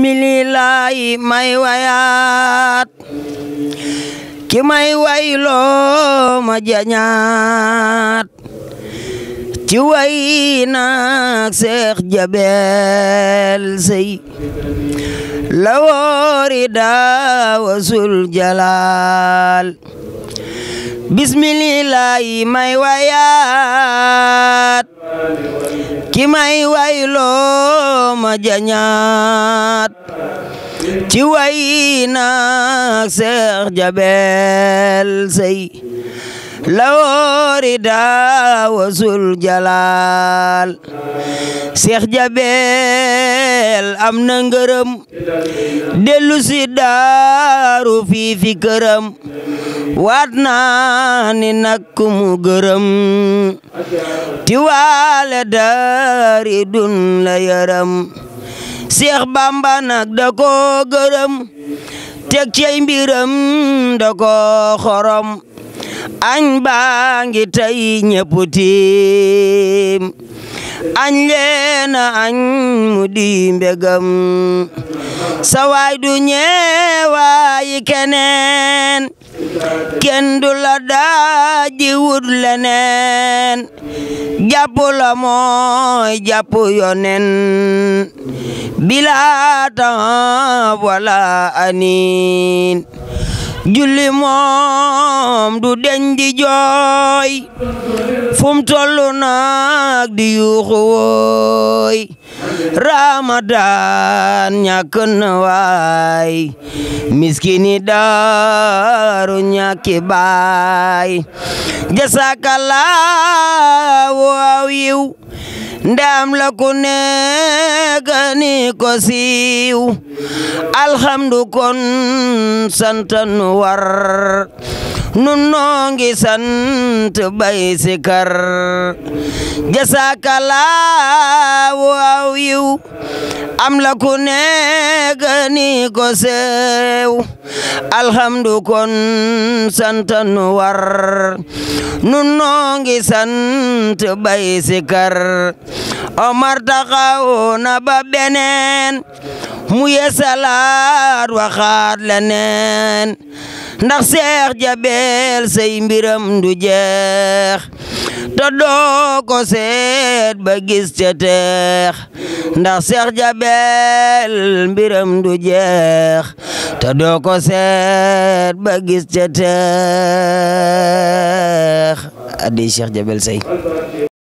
bismillaahi may wayaat ki may wayloo ma jañaat ci way seex jabel sey la woori daawa sul jalaal bismillaahi may wayaat ki may wayloo ma jañaat ci way naak seex jabel sey lawoori daawa sul jalaal seex jabel am na ngërëm dellu daaru fii fi waat naa ni nag mu gërëm ti waale daari dun la yaram Seex Bamba nag da ko gërëm teg cey mbiram da xorom añ baa ngi tey ñëpp tiim añ leena mu di mbegam sa du ñeewaayi keneen kenn du la daaji wut leneen jàpp la mooy jàpp yonen bila taab wala anin julli moom du deñ di fum tollu nak di ramadan ñàkk na waay miskini daaru ñàkki baay jasakallaahu aw yiw ndam la ku nekk ni ko siiw alhamdu kon santan war nun noo ngi sant bay sikar jasakalaawu aw yiw am la ku nekk ko seew alhamdu kon santan war nun ngi sant bay sikar Omar taxaw na ba beneen mu yeesalaat waxaat leneen ndax seex jabel say mbiram du jeex te doo ko seet ndax seex jabel mbiram du jeex te doo ko seet ba gis ca teex